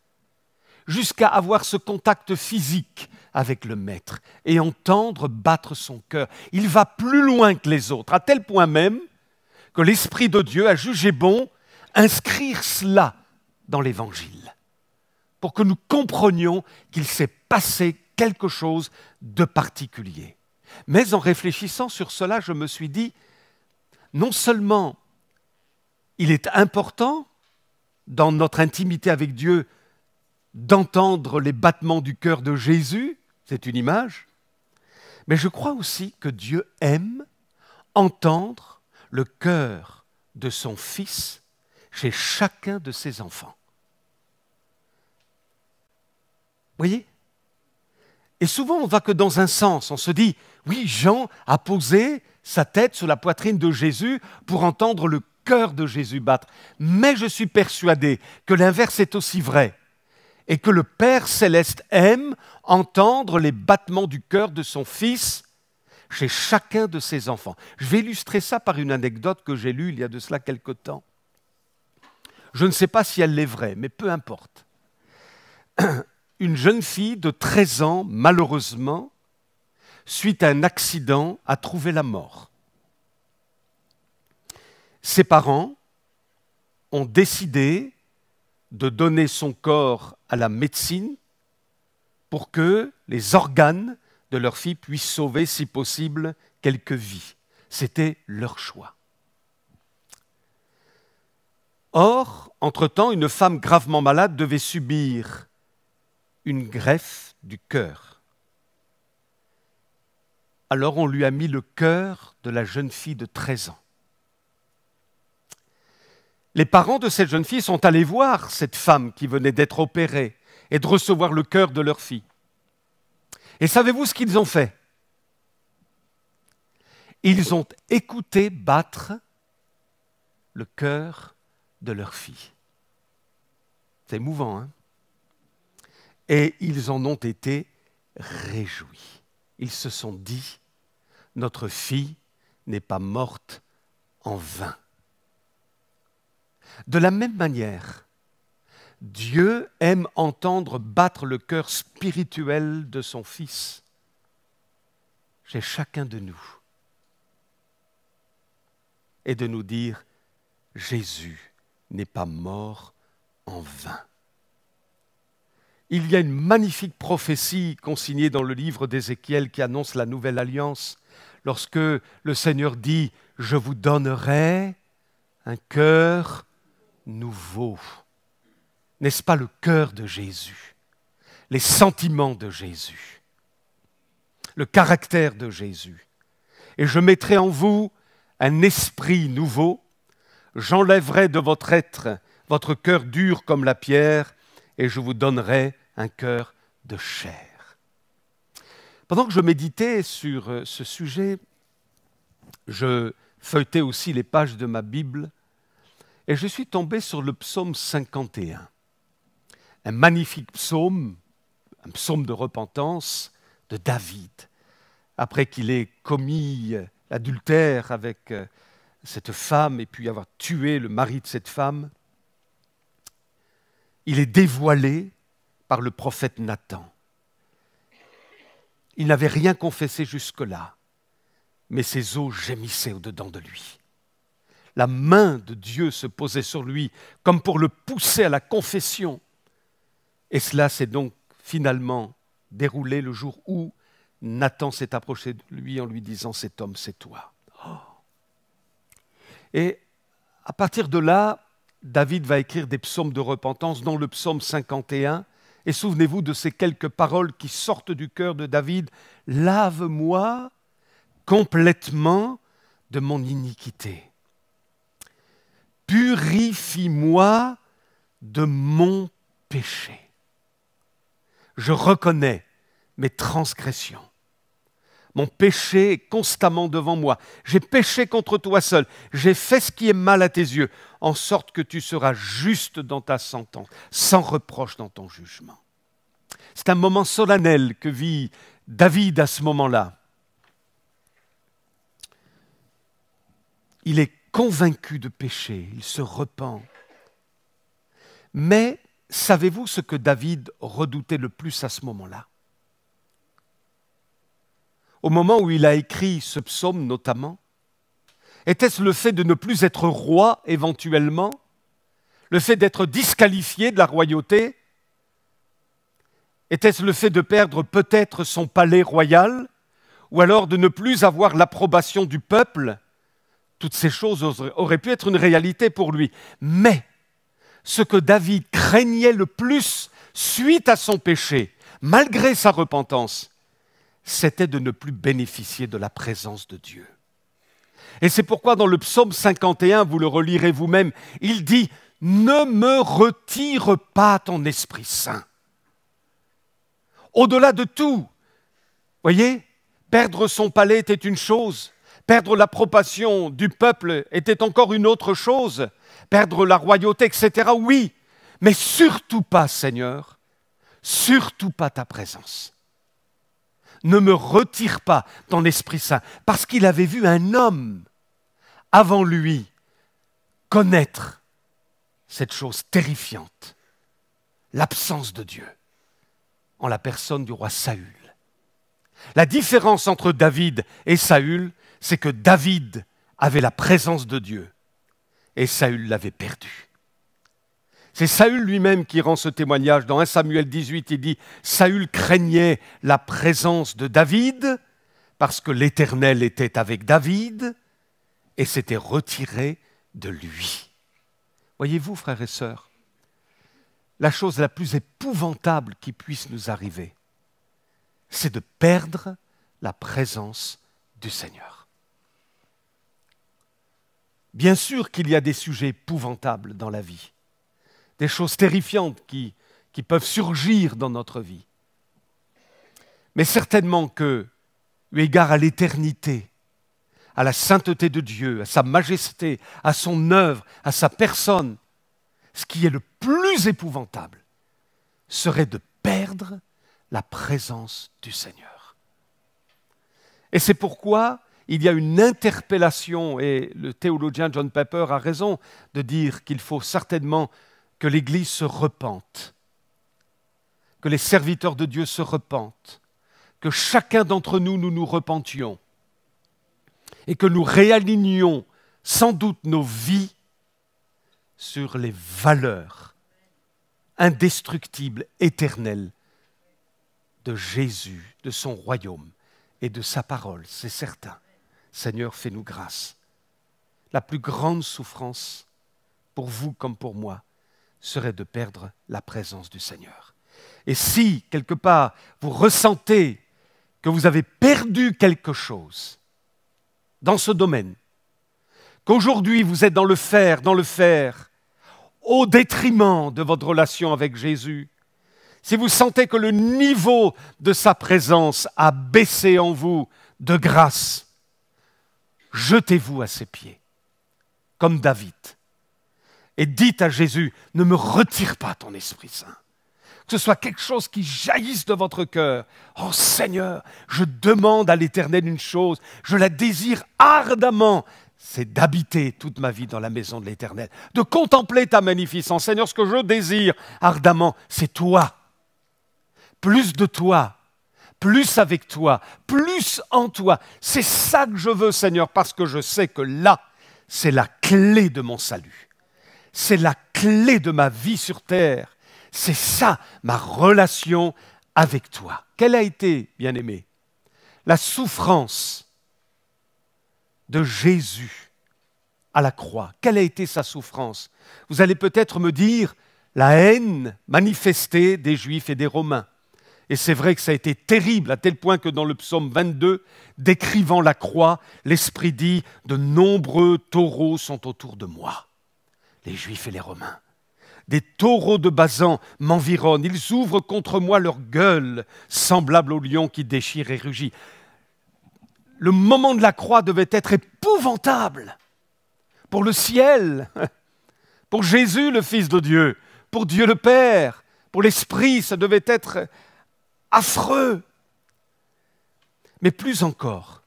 jusqu'à avoir ce contact physique avec le Maître et entendre battre son cœur. Il va plus loin que les autres, à tel point même que l'Esprit de Dieu a jugé bon inscrire cela dans l'Évangile, pour que nous comprenions qu'il s'est passé quelque chose de particulier. Mais en réfléchissant sur cela, je me suis dit, non seulement il est important dans notre intimité avec Dieu d'entendre les battements du cœur de Jésus, c'est une image, mais je crois aussi que Dieu aime entendre le cœur de son Fils chez chacun de ses enfants. Voyez Et souvent, on va que dans un sens. On se dit, oui, Jean a posé sa tête sur la poitrine de Jésus pour entendre le cœur de Jésus battre. Mais je suis persuadé que l'inverse est aussi vrai et que le Père céleste aime entendre les battements du cœur de son Fils chez chacun de ses enfants. Je vais illustrer ça par une anecdote que j'ai lue il y a de cela quelque temps. Je ne sais pas si elle l'est vraie, mais peu importe. Une jeune fille de 13 ans, malheureusement, suite à un accident, a trouvé la mort. Ses parents ont décidé de donner son corps à la médecine pour que les organes de leur fille puissent sauver, si possible, quelques vies. C'était leur choix. Or, entre-temps, une femme gravement malade devait subir une greffe du cœur. Alors on lui a mis le cœur de la jeune fille de 13 ans. Les parents de cette jeune fille sont allés voir cette femme qui venait d'être opérée et de recevoir le cœur de leur fille. Et savez-vous ce qu'ils ont fait Ils ont écouté battre le cœur de leur fille. C'est mouvant, hein Et ils en ont été réjouis. Ils se sont dit, notre fille n'est pas morte en vain. De la même manière, Dieu aime entendre battre le cœur spirituel de son Fils chez chacun de nous et de nous dire, Jésus n'est pas mort en vain. Il y a une magnifique prophétie consignée dans le livre d'Ézéchiel qui annonce la nouvelle alliance lorsque le Seigneur dit ⁇ Je vous donnerai un cœur nouveau ⁇ N'est-ce pas le cœur de Jésus Les sentiments de Jésus Le caractère de Jésus Et je mettrai en vous un esprit nouveau J'enlèverai de votre être votre cœur dur comme la pierre, et je vous donnerai un cœur de chair. Pendant que je méditais sur euh, ce sujet, je feuilletais aussi les pages de ma Bible, et je suis tombé sur le psaume 51. Un magnifique psaume, un psaume de repentance de David, après qu'il ait commis l'adultère avec euh, cette femme et puis avoir tué le mari de cette femme, il est dévoilé par le prophète Nathan. Il n'avait rien confessé jusque-là, mais ses os gémissaient au-dedans de lui. La main de Dieu se posait sur lui comme pour le pousser à la confession. Et cela s'est donc finalement déroulé le jour où Nathan s'est approché de lui en lui disant Cet homme, c'est toi. Et à partir de là, David va écrire des psaumes de repentance, dont le psaume 51. Et souvenez-vous de ces quelques paroles qui sortent du cœur de David. Lave-moi complètement de mon iniquité. Purifie-moi de mon péché. Je reconnais mes transgressions. Mon péché est constamment devant moi. J'ai péché contre toi seul. J'ai fait ce qui est mal à tes yeux, en sorte que tu seras juste dans ta sentence, sans reproche dans ton jugement. C'est un moment solennel que vit David à ce moment-là. Il est convaincu de péché, il se repent. Mais savez-vous ce que David redoutait le plus à ce moment-là au moment où il a écrit ce psaume notamment Était-ce le fait de ne plus être roi éventuellement Le fait d'être disqualifié de la royauté Était-ce le fait de perdre peut-être son palais royal Ou alors de ne plus avoir l'approbation du peuple Toutes ces choses auraient pu être une réalité pour lui. Mais ce que David craignait le plus suite à son péché, malgré sa repentance, c'était de ne plus bénéficier de la présence de Dieu. Et c'est pourquoi dans le psaume 51, vous le relirez vous-même, il dit, Ne me retire pas ton Esprit Saint. Au-delà de tout, voyez, perdre son palais était une chose, perdre l'approbation du peuple était encore une autre chose, perdre la royauté, etc. Oui, mais surtout pas, Seigneur, surtout pas ta présence ne me retire pas ton Esprit Saint, parce qu'il avait vu un homme avant lui connaître cette chose terrifiante, l'absence de Dieu en la personne du roi Saül. La différence entre David et Saül, c'est que David avait la présence de Dieu et Saül l'avait perdue. C'est Saül lui-même qui rend ce témoignage. Dans 1 Samuel 18, il dit, Saül craignait la présence de David parce que l'Éternel était avec David et s'était retiré de lui. Voyez-vous, frères et sœurs, la chose la plus épouvantable qui puisse nous arriver, c'est de perdre la présence du Seigneur. Bien sûr qu'il y a des sujets épouvantables dans la vie des choses terrifiantes qui, qui peuvent surgir dans notre vie. Mais certainement que, eu égard à l'éternité, à la sainteté de Dieu, à sa majesté, à son œuvre, à sa personne, ce qui est le plus épouvantable serait de perdre la présence du Seigneur. Et c'est pourquoi il y a une interpellation, et le théologien John Pepper a raison de dire qu'il faut certainement que l'Église se repente, que les serviteurs de Dieu se repentent, que chacun d'entre nous, nous nous repentions et que nous réalignions sans doute nos vies sur les valeurs indestructibles, éternelles de Jésus, de son royaume et de sa parole, c'est certain. Seigneur, fais-nous grâce. La plus grande souffrance, pour vous comme pour moi, serait de perdre la présence du Seigneur. Et si, quelque part, vous ressentez que vous avez perdu quelque chose dans ce domaine, qu'aujourd'hui vous êtes dans le faire, dans le faire, au détriment de votre relation avec Jésus, si vous sentez que le niveau de sa présence a baissé en vous de grâce, jetez-vous à ses pieds, comme David et dites à Jésus, ne me retire pas ton Esprit Saint. Que ce soit quelque chose qui jaillisse de votre cœur. Oh Seigneur, je demande à l'Éternel une chose, je la désire ardemment, c'est d'habiter toute ma vie dans la maison de l'Éternel, de contempler ta magnificence. Seigneur, ce que je désire ardemment, c'est toi. Plus de toi, plus avec toi, plus en toi. C'est ça que je veux, Seigneur, parce que je sais que là, c'est la clé de mon salut. C'est la clé de ma vie sur terre. C'est ça, ma relation avec toi. Quelle a été, bien-aimé La souffrance de Jésus à la croix. Quelle a été sa souffrance Vous allez peut-être me dire la haine manifestée des Juifs et des Romains. Et c'est vrai que ça a été terrible, à tel point que dans le psaume 22, décrivant la croix, l'Esprit dit, De nombreux taureaux sont autour de moi les Juifs et les Romains. Des taureaux de Bazan m'environnent, ils ouvrent contre moi leur gueule, semblable au lion qui déchire et rugit. Le moment de la croix devait être épouvantable pour le ciel, pour Jésus le Fils de Dieu, pour Dieu le Père, pour l'Esprit, ça devait être affreux. Mais plus encore,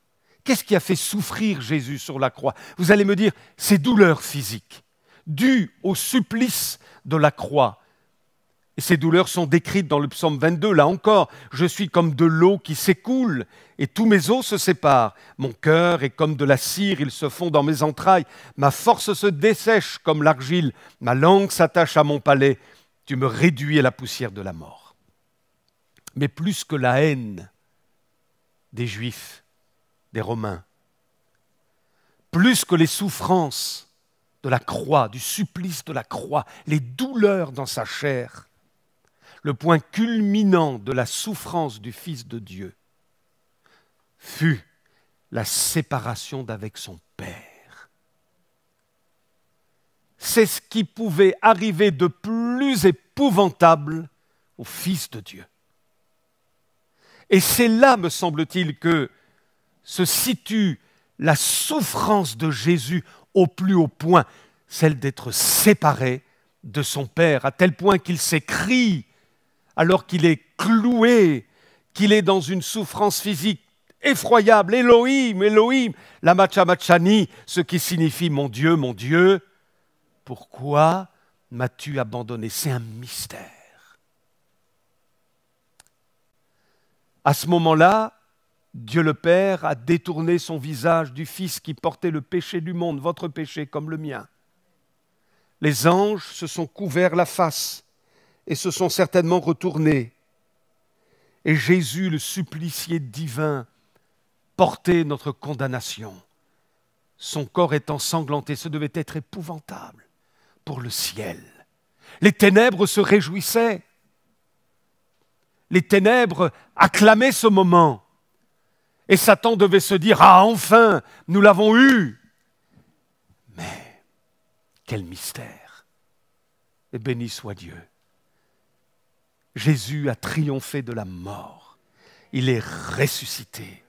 qu'est-ce qui a fait souffrir Jésus sur la croix Vous allez me dire, ses douleurs physiques due au supplice de la croix. Et ces douleurs sont décrites dans le psaume 22. Là encore, je suis comme de l'eau qui s'écoule, et tous mes os se séparent. Mon cœur est comme de la cire, il se fond dans mes entrailles. Ma force se dessèche comme l'argile, ma langue s'attache à mon palais. Tu me réduis à la poussière de la mort. Mais plus que la haine des Juifs, des Romains, plus que les souffrances de la croix, du supplice de la croix, les douleurs dans sa chair, le point culminant de la souffrance du Fils de Dieu fut la séparation d'avec son Père. C'est ce qui pouvait arriver de plus épouvantable au Fils de Dieu. Et c'est là, me semble-t-il, que se situe la souffrance de Jésus au plus haut point, celle d'être séparé de son Père, à tel point qu'il s'écrie alors qu'il est cloué, qu'il est dans une souffrance physique effroyable. Elohim, Elohim, la machamachani, ce qui signifie mon Dieu, mon Dieu, pourquoi m'as-tu abandonné C'est un mystère. À ce moment-là, Dieu le Père a détourné son visage du Fils qui portait le péché du monde, votre péché comme le mien. Les anges se sont couverts la face et se sont certainement retournés. Et Jésus, le supplicié divin, portait notre condamnation. Son corps est ensanglanté, ce devait être épouvantable pour le ciel. Les ténèbres se réjouissaient. Les ténèbres acclamaient ce moment. Et Satan devait se dire, ah enfin, nous l'avons eu. Mais quel mystère. Et béni soit Dieu. Jésus a triomphé de la mort. Il est ressuscité.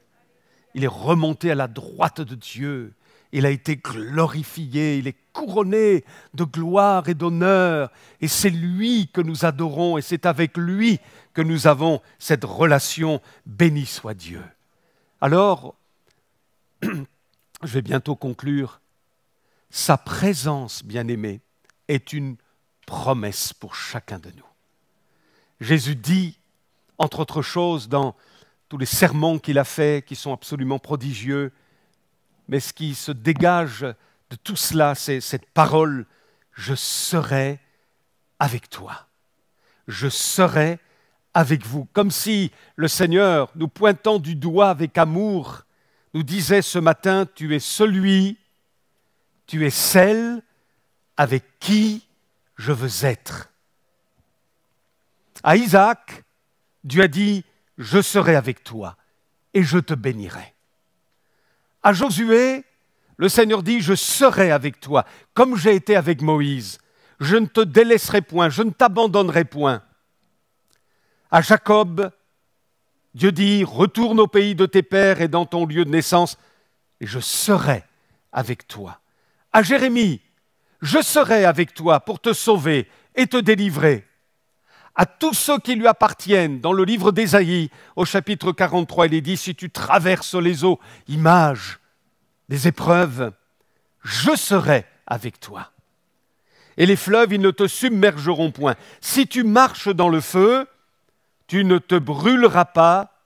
Il est remonté à la droite de Dieu. Il a été glorifié, il est couronné de gloire et d'honneur. Et c'est lui que nous adorons et c'est avec lui que nous avons cette relation. Béni soit Dieu. Alors, je vais bientôt conclure. Sa présence, bien-aimée, est une promesse pour chacun de nous. Jésus dit, entre autres choses, dans tous les sermons qu'il a faits, qui sont absolument prodigieux, mais ce qui se dégage de tout cela, c'est cette parole, je serai avec toi. Je serai avec vous, comme si le Seigneur, nous pointant du doigt avec amour, nous disait ce matin, tu es celui, tu es celle avec qui je veux être. À Isaac, Dieu a dit, je serai avec toi et je te bénirai. À Josué, le Seigneur dit, je serai avec toi, comme j'ai été avec Moïse. Je ne te délaisserai point, je ne t'abandonnerai point. À Jacob, Dieu dit, retourne au pays de tes pères et dans ton lieu de naissance, et je serai avec toi. À Jérémie, je serai avec toi pour te sauver et te délivrer. À tous ceux qui lui appartiennent, dans le livre d'Ésaïe, au chapitre 43, il est dit, si tu traverses les eaux, images, des épreuves, je serai avec toi. Et les fleuves, ils ne te submergeront point. Si tu marches dans le feu, tu ne te brûleras pas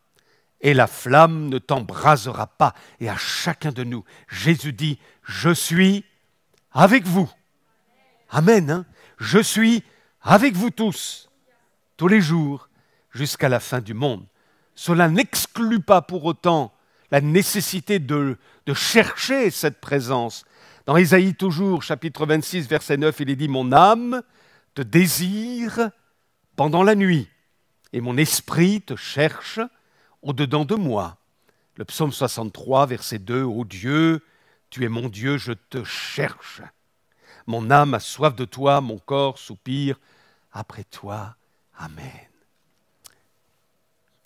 et la flamme ne t'embrasera pas. Et à chacun de nous, Jésus dit, je suis avec vous. Amen. Hein. je suis avec vous tous, tous les jours, jusqu'à la fin du monde. Cela n'exclut pas pour autant la nécessité de, de chercher cette présence. Dans Ésaïe toujours, chapitre 26, verset 9, il est dit, Mon âme te désire pendant la nuit et mon esprit te cherche au-dedans de moi. Le psaume 63, verset 2, Ô Dieu, tu es mon Dieu, je te cherche. Mon âme a soif de toi, mon corps soupire après toi. Amen.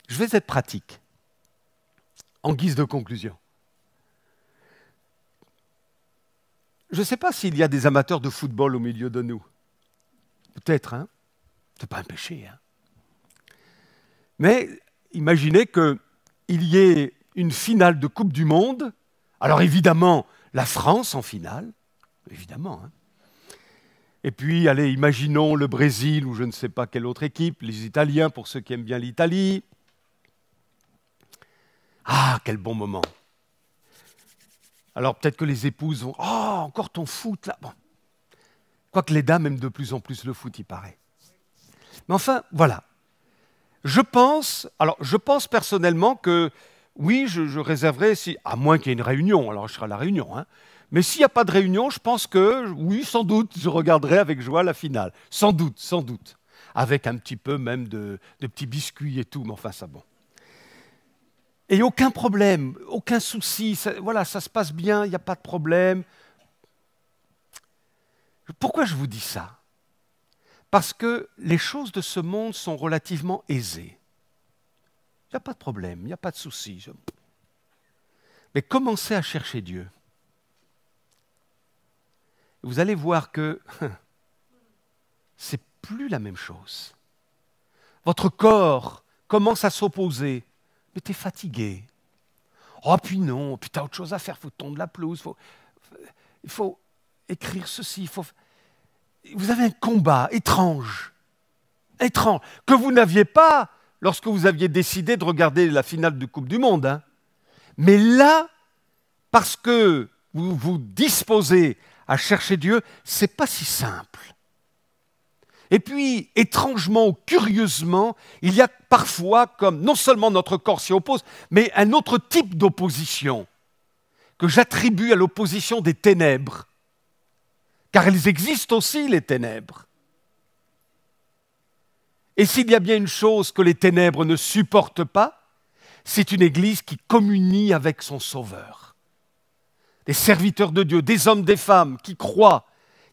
Je vais être pratique en guise de conclusion. Je ne sais pas s'il y a des amateurs de football au milieu de nous. Peut-être, hein Ce pas un péché, hein mais imaginez qu'il y ait une finale de Coupe du Monde. Alors évidemment, la France en finale, évidemment. Hein. Et puis, allez, imaginons le Brésil ou je ne sais pas quelle autre équipe, les Italiens pour ceux qui aiment bien l'Italie. Ah, quel bon moment. Alors peut-être que les épouses vont... Oh, encore ton foot là. Bon. Quoique les dames aiment de plus en plus le foot, il paraît. Mais enfin, voilà, je pense, alors je pense personnellement que oui, je, réserverai, à moins qu'il y ait une réunion, alors je serai à la réunion, hein. mais s'il n'y a pas de réunion, je pense que oui, sans doute, je regarderai avec joie la finale. Sans doute, sans doute. Avec un petit peu même de, petits biscuits et tout, mais enfin ça bon. Et aucun problème, aucun souci, voilà, ça se passe bien, il n'y a pas de problème. Pourquoi je vous dis ça parce que les choses de ce monde sont relativement aisées. Il n'y a pas de problème, il n'y a pas de souci. Mais commencez à chercher Dieu. Vous allez voir que c'est plus la même chose. Votre corps commence à s'opposer. Mais es fatigué. Oh, puis non, puis t'as autre chose à faire, faut tondre la pelouse, faut, il faut écrire ceci, faut vous avez un combat étrange, étrange, que vous n'aviez pas lorsque vous aviez décidé de regarder la finale de Coupe du Monde. Hein. Mais là, parce que vous vous disposez à chercher Dieu, n'est pas si simple. Et puis, étrangement ou curieusement, il y a parfois, comme non seulement notre corps s'y oppose, mais un autre type d'opposition que j'attribue à l'opposition des ténèbres car elles existent aussi, les ténèbres. Et s'il y a bien une chose que les ténèbres ne supportent pas, c'est une Église qui communie avec son Sauveur. Des serviteurs de Dieu, des hommes, des femmes qui croient,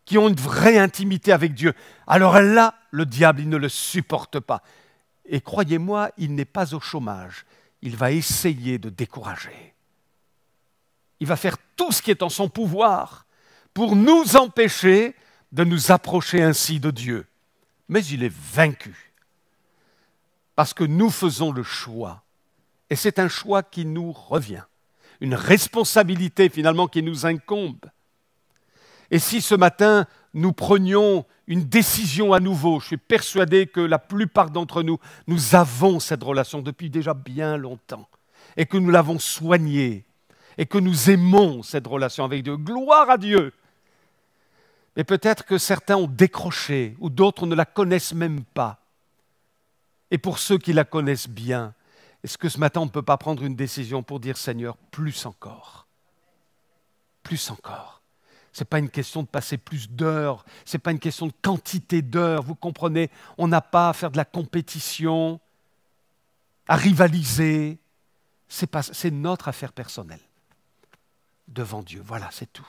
qui ont une vraie intimité avec Dieu. Alors là, le diable, il ne le supporte pas. Et croyez-moi, il n'est pas au chômage. Il va essayer de décourager. Il va faire tout ce qui est en son pouvoir pour nous empêcher de nous approcher ainsi de Dieu. Mais il est vaincu. Parce que nous faisons le choix. Et c'est un choix qui nous revient. Une responsabilité finalement qui nous incombe. Et si ce matin, nous prenions une décision à nouveau, je suis persuadé que la plupart d'entre nous, nous avons cette relation depuis déjà bien longtemps. Et que nous l'avons soignée. Et que nous aimons cette relation avec Dieu. Gloire à Dieu. Mais peut-être que certains ont décroché ou d'autres ne la connaissent même pas. Et pour ceux qui la connaissent bien, est-ce que ce matin on ne peut pas prendre une décision pour dire Seigneur, plus encore Plus encore. Ce n'est pas une question de passer plus d'heures, ce n'est pas une question de quantité d'heures, vous comprenez, on n'a pas à faire de la compétition, à rivaliser, c'est notre affaire personnelle devant Dieu. Voilà, c'est tout.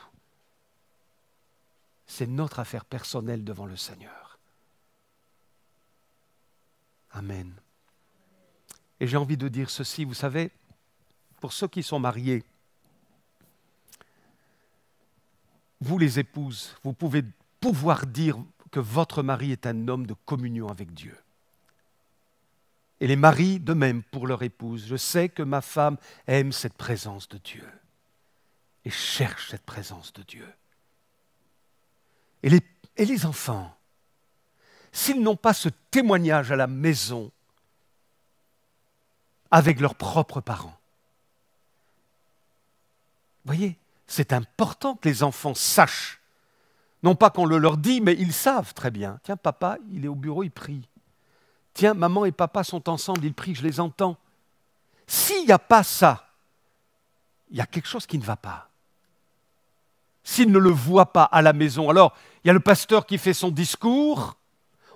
C'est notre affaire personnelle devant le Seigneur. Amen. Et j'ai envie de dire ceci, vous savez, pour ceux qui sont mariés, vous les épouses, vous pouvez pouvoir dire que votre mari est un homme de communion avec Dieu. Et les maris, de même, pour leur épouse, je sais que ma femme aime cette présence de Dieu et cherche cette présence de Dieu. Et les, enfants, s'ils n'ont pas ce témoignage à la maison avec leurs propres parents, voyez, c'est important que les enfants sachent. Non pas qu'on le leur dit, mais ils savent très bien. Tiens, papa, il est au bureau, il prie. Tiens, maman et papa sont ensemble, ils prient, je les entends. S'il n'y a pas ça, il y a quelque chose qui ne va pas s'il ne le voit pas à la maison. Alors, il y a le pasteur qui fait son discours,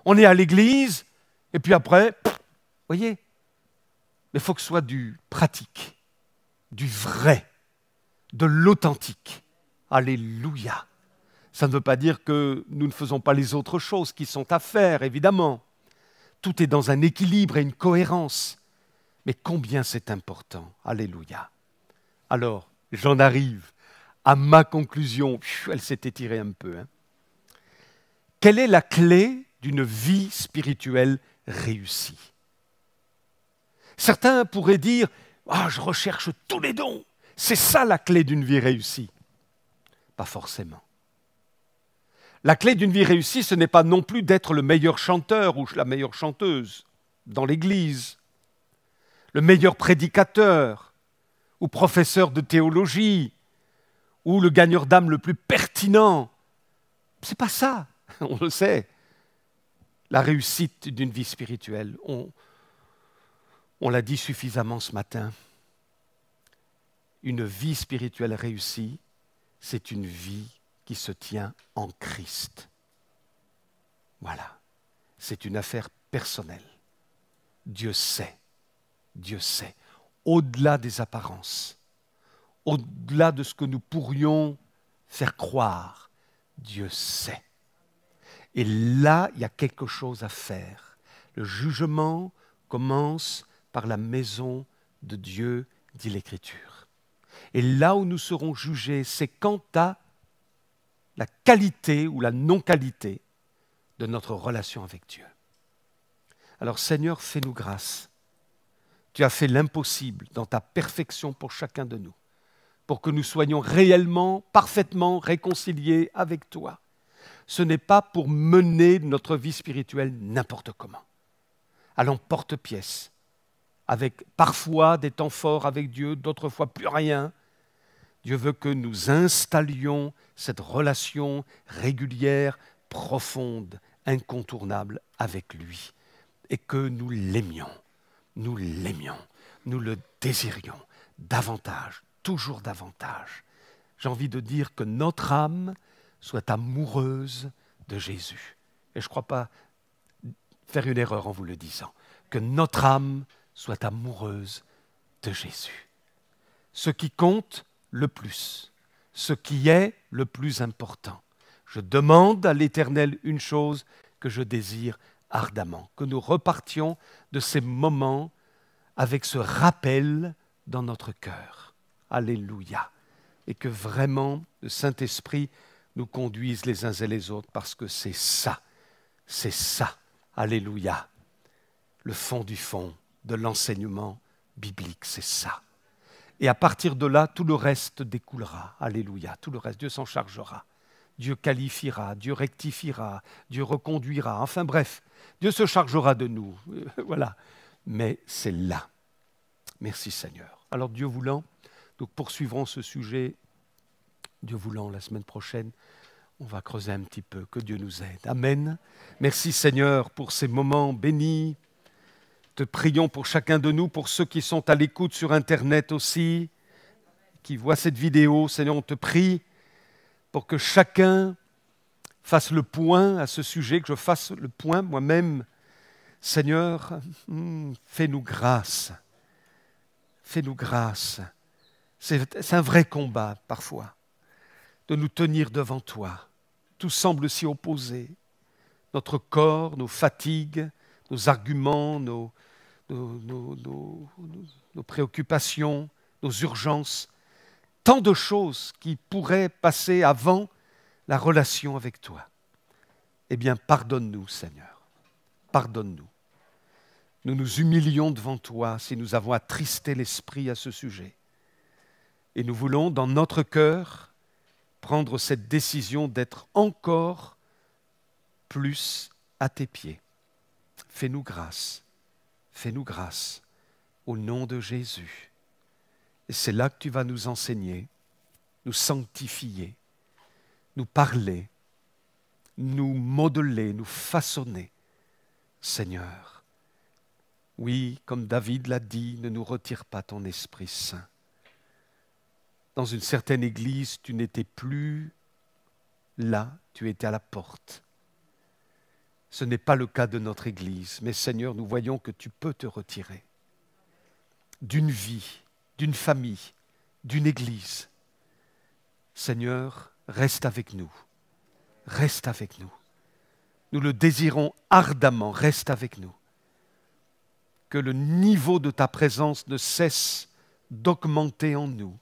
on est à l'église, et puis après, vous voyez, mais il faut que ce soit du pratique, du vrai, de l'authentique. Alléluia. Ça ne veut pas dire que nous ne faisons pas les autres choses qui sont à faire, évidemment. Tout est dans un équilibre et une cohérence. Mais combien c'est important. Alléluia. Alors, j'en arrive à ma conclusion, elle s'est étirée un peu. Hein. Quelle est la clé d'une vie spirituelle réussie Certains pourraient dire ah, je recherche tous les dons. C'est ça la clé d'une vie réussie. Pas forcément. La clé d'une vie réussie, ce n'est pas non plus d'être le meilleur chanteur ou la meilleure chanteuse dans l'Église, le meilleur prédicateur ou professeur de théologie, ou le gagneur d'âme le plus pertinent. C'est pas ça, on le sait. La réussite d'une vie spirituelle, on l'a dit suffisamment ce matin. Une vie spirituelle réussie, c'est une vie qui se tient en Christ. Voilà. C'est une affaire personnelle. Dieu sait. Dieu sait. Au-delà des apparences, au-delà de ce que nous pourrions faire croire. Dieu sait. Et là, il y a quelque chose à faire. Le jugement commence par la maison de Dieu, dit l'Écriture. Et là où nous serons jugés, c'est quant à la qualité ou la non-qualité de notre relation avec Dieu. Alors Seigneur, fais-nous grâce. Tu as fait l'impossible dans ta perfection pour chacun de nous pour que nous soyons réellement, parfaitement réconciliés avec toi. Ce n'est pas pour mener notre vie spirituelle n'importe comment. Allons porte-pièce, avec parfois des temps forts avec Dieu, d'autres fois plus rien. Dieu veut que nous installions cette relation régulière, profonde, incontournable avec lui, et que nous l'aimions, nous l'aimions, nous le désirions davantage, toujours davantage. J'ai envie de dire que notre âme soit amoureuse de Jésus. Et je ne crois pas faire une erreur en vous le disant. Que notre âme soit amoureuse de Jésus. Ce qui compte le plus, ce qui est le plus important. Je demande à l'Éternel une chose que je désire ardemment, que nous repartions de ces moments avec ce rappel dans notre cœur. Alléluia. Et que vraiment le Saint-Esprit nous conduise les uns et les autres parce que c'est ça, c'est ça, Alléluia. Le fond du fond de l'enseignement biblique, c'est ça. Et à partir de là, tout le reste découlera. Alléluia. Tout le reste, Dieu s'en chargera. Dieu qualifiera, Dieu rectifiera, Dieu reconduira. Enfin bref, Dieu se chargera de nous. voilà. Mais c'est là. Merci Seigneur. Alors Dieu voulant, nous poursuivrons ce sujet, Dieu voulant, la semaine prochaine. On va creuser un petit peu. Que Dieu nous aide. Amen. Merci Seigneur pour ces moments bénis. Te prions pour chacun de nous, pour ceux qui sont à l'écoute sur Internet aussi, qui voient cette vidéo. Seigneur, on te prie pour que chacun fasse le point à ce sujet, que je fasse le point moi-même. Seigneur, fais-nous grâce. Fais-nous grâce. C'est un vrai combat parfois de nous tenir devant toi. Tout semble s'y opposer. Notre corps, nos fatigues, nos arguments, nos, nos préoccupations, nos urgences, tant de choses qui pourraient passer avant la relation avec toi. Eh bien, pardonne-nous, Seigneur. Pardonne-nous. Nous nous humilions devant toi si nous avons attristé l'esprit à ce sujet. Et nous voulons, dans notre cœur, prendre cette décision d'être encore plus à tes pieds. Fais-nous grâce. Fais-nous grâce au nom de Jésus. Et c'est là que tu vas nous enseigner, nous sanctifier, nous parler, nous modeler, nous façonner. Seigneur, oui, comme David l'a dit, ne nous retire pas ton Esprit Saint dans une certaine église, tu n'étais plus là, tu étais à la porte. Ce n'est pas le cas de notre Église, mais Seigneur, nous voyons que tu peux te retirer d'une vie, d'une famille, d'une Église. Seigneur, reste avec nous, reste avec nous. Nous le désirons ardemment, reste avec nous. Que le niveau de ta présence ne cesse d'augmenter en nous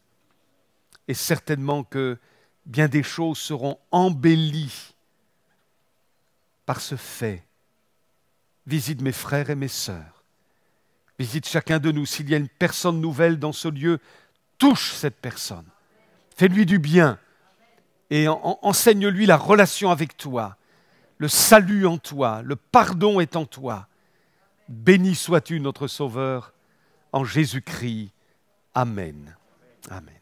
et certainement que bien des choses seront embellies par ce fait. Visite mes frères et mes sœurs. Visite chacun de nous. S'il y a une personne nouvelle dans ce lieu, touche cette personne. Fais-lui du bien et enseigne-lui la relation avec toi, le salut en toi, le pardon est en toi. Béni sois-tu notre Sauveur en Jésus-Christ. Amen. Amen.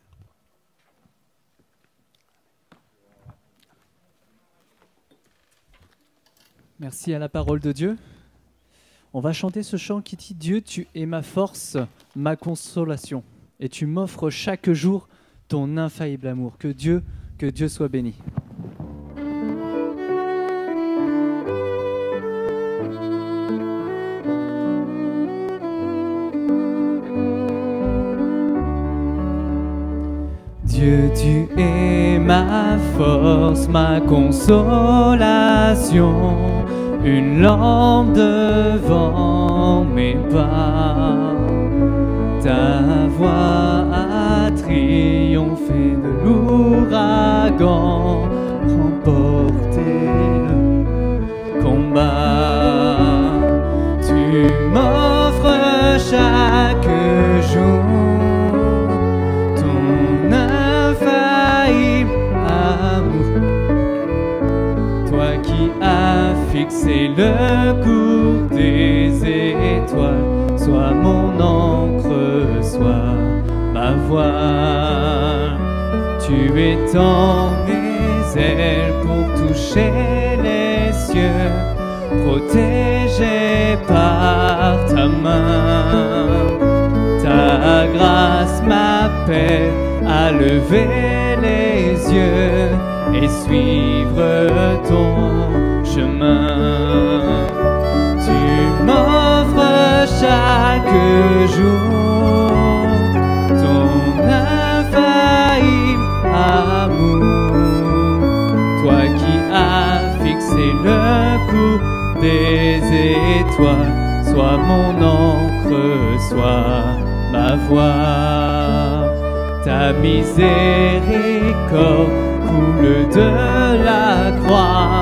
Merci à la parole de Dieu. On va chanter ce chant qui dit Dieu, tu es ma force, ma consolation, et tu m'offres chaque jour ton infaillible amour. Que Dieu, que Dieu soit béni. Dieu, tu es ma force, ma consolation une lampe devant mes pas. Ta voix a triomphé de l'ouragan, remporté le combat. Tu m'offres chaque fixer le cours des étoiles, Sois mon encre, soit ma voix. Tu étends mes ailes pour toucher les cieux, protégé par ta main. Ta grâce m'appelle à lever les yeux et suivre ton chaque jour ton infaillible amour, toi qui as fixé le coup des étoiles, sois mon encre, sois ma voix. Ta miséricorde coule de la croix,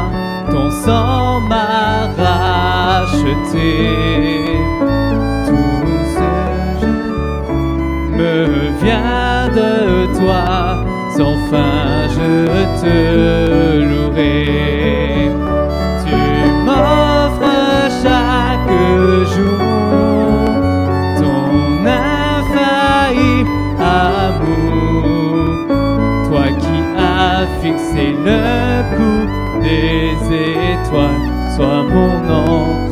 ton sang tout ce me vient de toi sans fin je te louerai tu m'offres chaque jour ton infaillible amour toi qui as fixé le coup des étoiles sois mon nom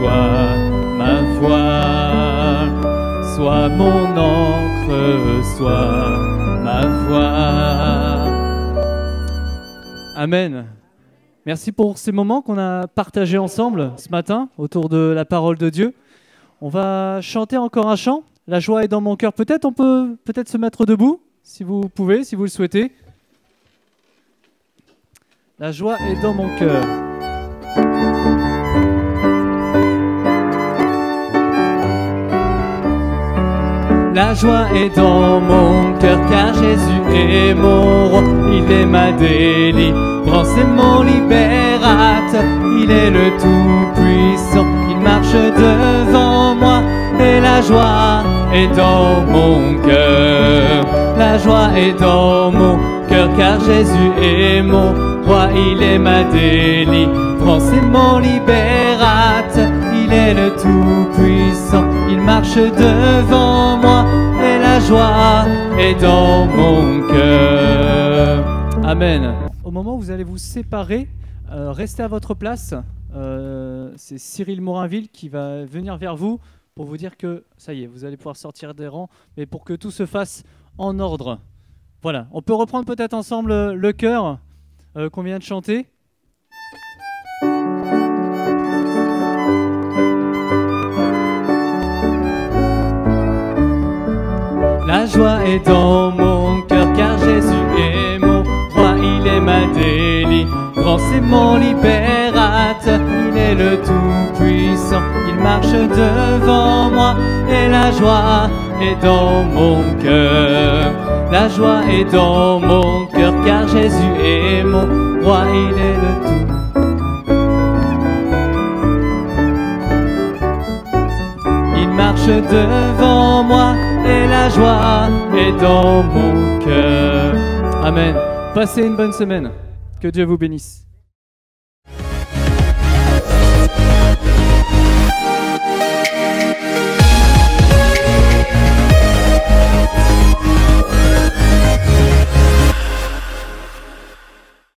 Sois ma foi, sois mon encre, sois ma voix. Amen. Merci pour ces moments qu'on a partagés ensemble ce matin autour de la parole de Dieu. On va chanter encore un chant. La joie est dans mon cœur. Peut-être on peut peut-être se mettre debout, si vous pouvez, si vous le souhaitez. La joie est dans mon cœur. La joie est dans mon cœur car Jésus est mon roi. Il est ma délivrance et mon libérateur. Il est le Tout-Puissant, il marche devant moi. Et la joie est dans mon cœur. La joie est dans mon cœur car Jésus est mon roi. Il est ma délivrance et mon libérateur. Il est le Tout-Puissant il marche devant moi et la joie est dans mon cœur. Amen. Au moment où vous allez vous séparer, euh, restez à votre place. Euh, c'est Cyril Morinville qui va venir vers vous pour vous dire que ça y est, vous allez pouvoir sortir des rangs, mais pour que tout se fasse en ordre. Voilà, on peut reprendre peut-être ensemble euh, le cœur qu'on vient de chanter. La joie est dans mon cœur car Jésus est mon roi, il est ma délivrance c'est mon libérateur, il est le Tout-Puissant, il marche devant moi et la joie est dans mon cœur. La joie est dans mon cœur car Jésus est mon roi, il est le tout Il marche devant moi et la joie est dans mon cœur. Amen. Passez une bonne semaine. Que Dieu vous bénisse.